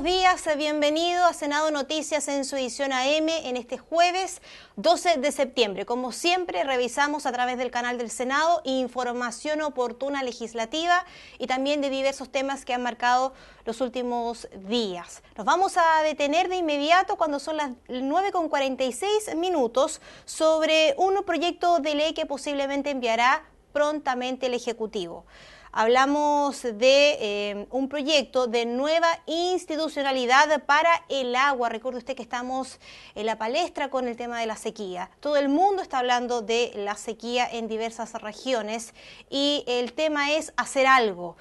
buenos días, bienvenido a Senado Noticias en su edición AM en este jueves 12 de septiembre. Como siempre, revisamos a través del canal del Senado información oportuna legislativa y también de diversos temas que han marcado los últimos días. Nos vamos a detener de inmediato cuando son las 9.46 minutos sobre un proyecto de ley que posiblemente enviará prontamente el Ejecutivo hablamos de eh, un proyecto de nueva institucionalidad para el agua. Recuerde usted que estamos en la palestra con el tema de la sequía. Todo el mundo está hablando de la sequía en diversas regiones y el tema es hacer algo.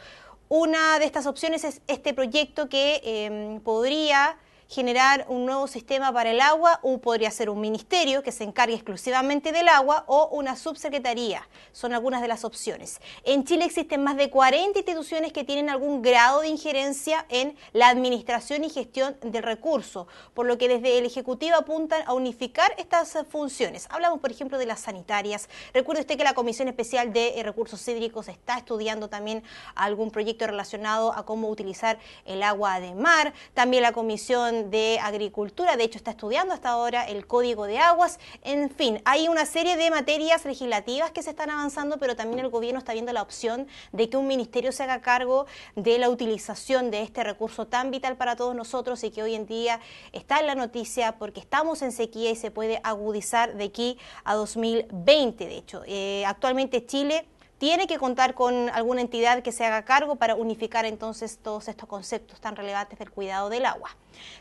Una de estas opciones es este proyecto que eh, podría generar un nuevo sistema para el agua, o podría ser un ministerio que se encargue exclusivamente del agua o una subsecretaría. Son algunas de las opciones. En Chile existen más de 40 instituciones que tienen algún grado de injerencia en la administración y gestión del recurso, por lo que desde el Ejecutivo apuntan a unificar estas funciones. Hablamos, por ejemplo, de las sanitarias. Recuerde usted que la Comisión Especial de eh, Recursos Hídricos está estudiando también algún proyecto relacionado a cómo utilizar el agua de mar. También la Comisión de Agricultura, de hecho está estudiando hasta ahora el Código de Aguas, en fin, hay una serie de materias legislativas que se están avanzando, pero también el gobierno está viendo la opción de que un ministerio se haga cargo de la utilización de este recurso tan vital para todos nosotros y que hoy en día está en la noticia porque estamos en sequía y se puede agudizar de aquí a 2020, de hecho. Eh, actualmente Chile tiene que contar con alguna entidad que se haga cargo para unificar entonces todos estos conceptos tan relevantes del cuidado del agua.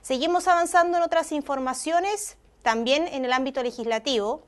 Seguimos avanzando en otras informaciones, también en el ámbito legislativo.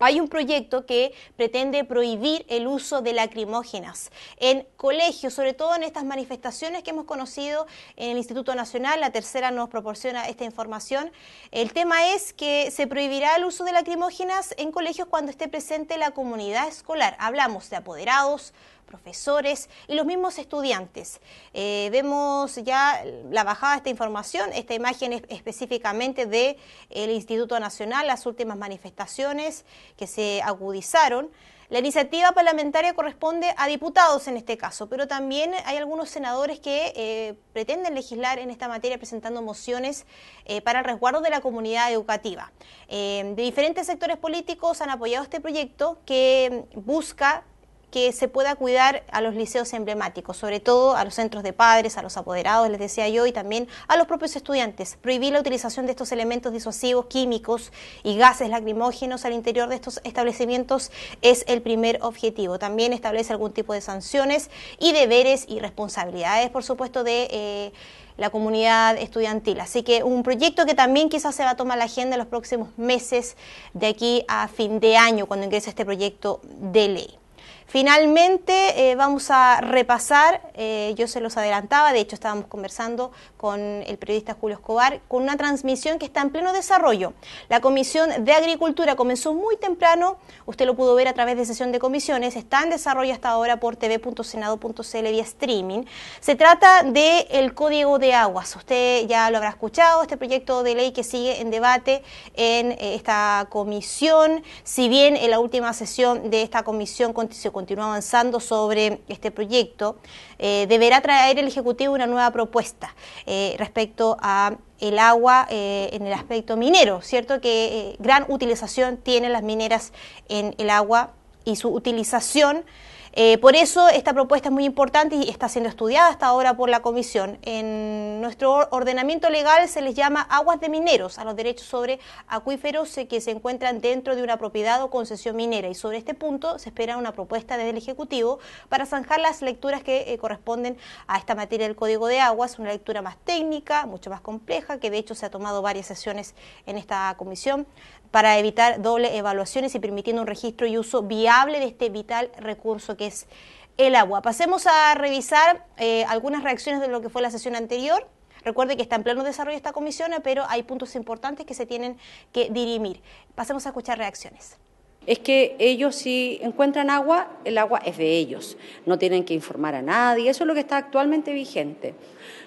Hay un proyecto que pretende prohibir el uso de lacrimógenas en colegios, sobre todo en estas manifestaciones que hemos conocido en el Instituto Nacional. La tercera nos proporciona esta información. El tema es que se prohibirá el uso de lacrimógenas en colegios cuando esté presente la comunidad escolar. Hablamos de apoderados, profesores y los mismos estudiantes. Eh, vemos ya la bajada de esta información, esta imagen es específicamente del el Instituto Nacional, las últimas manifestaciones que se agudizaron. La iniciativa parlamentaria corresponde a diputados en este caso, pero también hay algunos senadores que eh, pretenden legislar en esta materia presentando mociones eh, para el resguardo de la comunidad educativa. de diferentes sectores políticos han apoyado este proyecto que busca que se pueda cuidar a los liceos emblemáticos, sobre todo a los centros de padres, a los apoderados, les decía yo, y también a los propios estudiantes. Prohibir la utilización de estos elementos disuasivos, químicos y gases lacrimógenos al interior de estos establecimientos es el primer objetivo. También establece algún tipo de sanciones y deberes y responsabilidades, por supuesto, de... Eh, la comunidad estudiantil. Así que un proyecto que también quizás se va a tomar la agenda en los próximos meses de aquí a fin de año, cuando ingrese este proyecto de ley. Finalmente, eh, vamos a repasar, eh, yo se los adelantaba, de hecho estábamos conversando con el periodista Julio Escobar, con una transmisión que está en pleno desarrollo. La Comisión de Agricultura comenzó muy temprano, usted lo pudo ver a través de sesión de comisiones, está en desarrollo hasta ahora por tv.senado.cl vía streaming. Se trata del Código de Aguas, usted ya lo habrá escuchado, este proyecto de ley que sigue en debate en eh, esta comisión, si bien en la última sesión de esta comisión constitucional continúa avanzando sobre este proyecto, eh, deberá traer el Ejecutivo una nueva propuesta eh, respecto a el agua eh, en el aspecto minero, ¿cierto? Que gran utilización tienen las mineras en el agua y su utilización. Eh, por eso esta propuesta es muy importante y está siendo estudiada hasta ahora por la Comisión. En nuestro ordenamiento legal se les llama aguas de mineros a los derechos sobre acuíferos eh, que se encuentran dentro de una propiedad o concesión minera. Y sobre este punto se espera una propuesta desde el Ejecutivo para zanjar las lecturas que eh, corresponden a esta materia del Código de Aguas, una lectura más técnica, mucho más compleja, que de hecho se ha tomado varias sesiones en esta comisión para evitar doble evaluaciones y permitiendo un registro y uso viable de este vital recurso que es el agua. Pasemos a revisar eh, algunas reacciones de lo que fue la sesión anterior. Recuerde que está en pleno desarrollo esta comisión, pero hay puntos importantes que se tienen que dirimir. Pasemos a escuchar reacciones es que ellos si encuentran agua, el agua es de ellos, no tienen que informar a nadie, eso es lo que está actualmente vigente.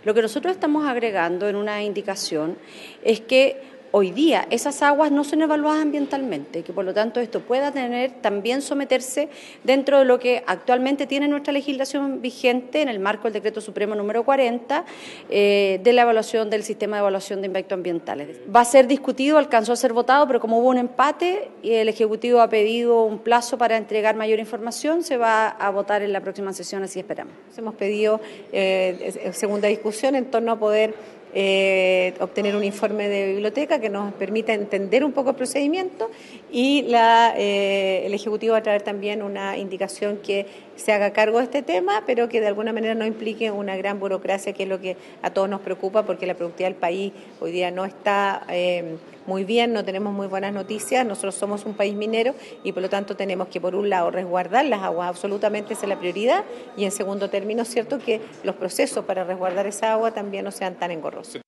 Lo que nosotros estamos agregando en una indicación es que hoy día esas aguas no son evaluadas ambientalmente, que por lo tanto esto pueda tener también someterse dentro de lo que actualmente tiene nuestra legislación vigente en el marco del decreto supremo número 40 eh, de la evaluación del sistema de evaluación de impacto ambientales. Va a ser discutido, alcanzó a ser votado, pero como hubo un empate y el Ejecutivo ha pedido un plazo para entregar mayor información, se va a votar en la próxima sesión, así esperamos. Hemos pedido eh, segunda discusión en torno a poder eh, obtener un informe de biblioteca que nos permita entender un poco el procedimiento y la, eh, el Ejecutivo va a traer también una indicación que se haga cargo de este tema, pero que de alguna manera no implique una gran burocracia, que es lo que a todos nos preocupa, porque la productividad del país hoy día no está eh, muy bien, no tenemos muy buenas noticias, nosotros somos un país minero y por lo tanto tenemos que, por un lado, resguardar las aguas, absolutamente esa es la prioridad, y en segundo término, es cierto que los procesos para resguardar esa agua también no sean tan engorrosos.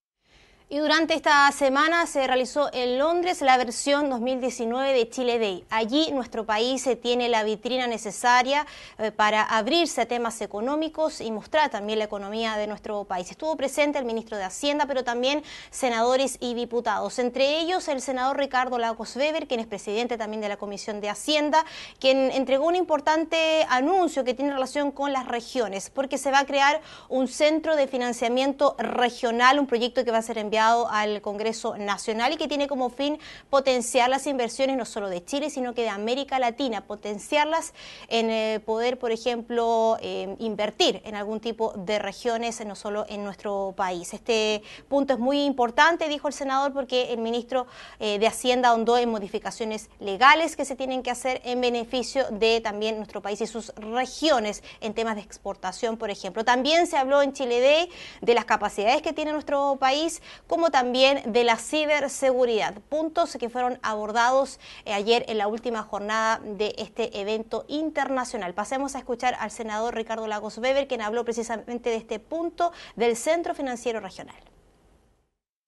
Y durante esta semana se realizó en Londres la versión 2019 de Chile Day. Allí nuestro país tiene la vitrina necesaria eh, para abrirse a temas económicos y mostrar también la economía de nuestro país. Estuvo presente el ministro de Hacienda, pero también senadores y diputados. Entre ellos el senador Ricardo Lagos Weber, quien es presidente también de la Comisión de Hacienda, quien entregó un importante anuncio que tiene relación con las regiones, porque se va a crear un centro de financiamiento regional, un proyecto que va a ser enviado al Congreso Nacional y que tiene como fin potenciar las inversiones no solo de Chile, sino que de América Latina, potenciarlas en eh, poder, por ejemplo, eh, invertir en algún tipo de regiones, no solo en nuestro país. Este punto es muy importante, dijo el senador, porque el ministro eh, de Hacienda ahondó en modificaciones legales que se tienen que hacer en beneficio de también nuestro país y sus regiones en temas de exportación, por ejemplo. También se habló en Chile de de las capacidades que tiene nuestro país como también de la ciberseguridad, puntos que fueron abordados eh, ayer en la última jornada de este evento internacional. Pasemos a escuchar al senador Ricardo Lagos Weber, quien habló precisamente de este punto del Centro Financiero Regional.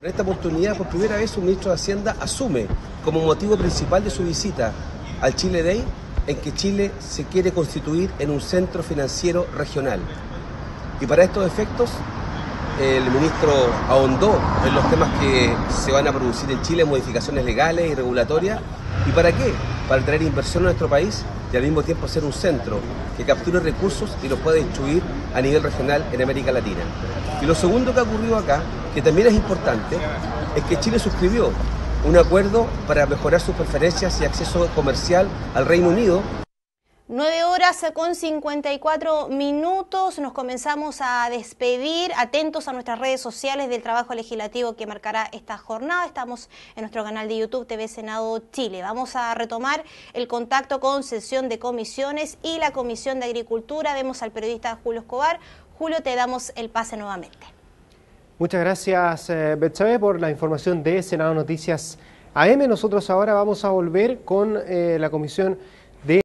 En esta oportunidad, por primera vez, un ministro de Hacienda asume como motivo principal de su visita al Chile Day en que Chile se quiere constituir en un centro financiero regional. Y para estos efectos el ministro ahondó en los temas que se van a producir en Chile, modificaciones legales y regulatorias. ¿Y para qué? Para traer inversión a nuestro país y al mismo tiempo ser un centro que capture recursos y los pueda distribuir a nivel regional en América Latina. Y lo segundo que ha ocurrido acá, que también es importante, es que Chile suscribió un acuerdo para mejorar sus preferencias y acceso comercial al Reino Unido 9 horas con 54 minutos, nos comenzamos a despedir, atentos a nuestras redes sociales del trabajo legislativo que marcará esta jornada. Estamos en nuestro canal de YouTube TV Senado Chile. Vamos a retomar el contacto con sesión de comisiones y la Comisión de Agricultura. Vemos al periodista Julio Escobar. Julio, te damos el pase nuevamente. Muchas gracias, eh, Betsabe, por la información de Senado Noticias AM. Nosotros ahora vamos a volver con eh, la Comisión de...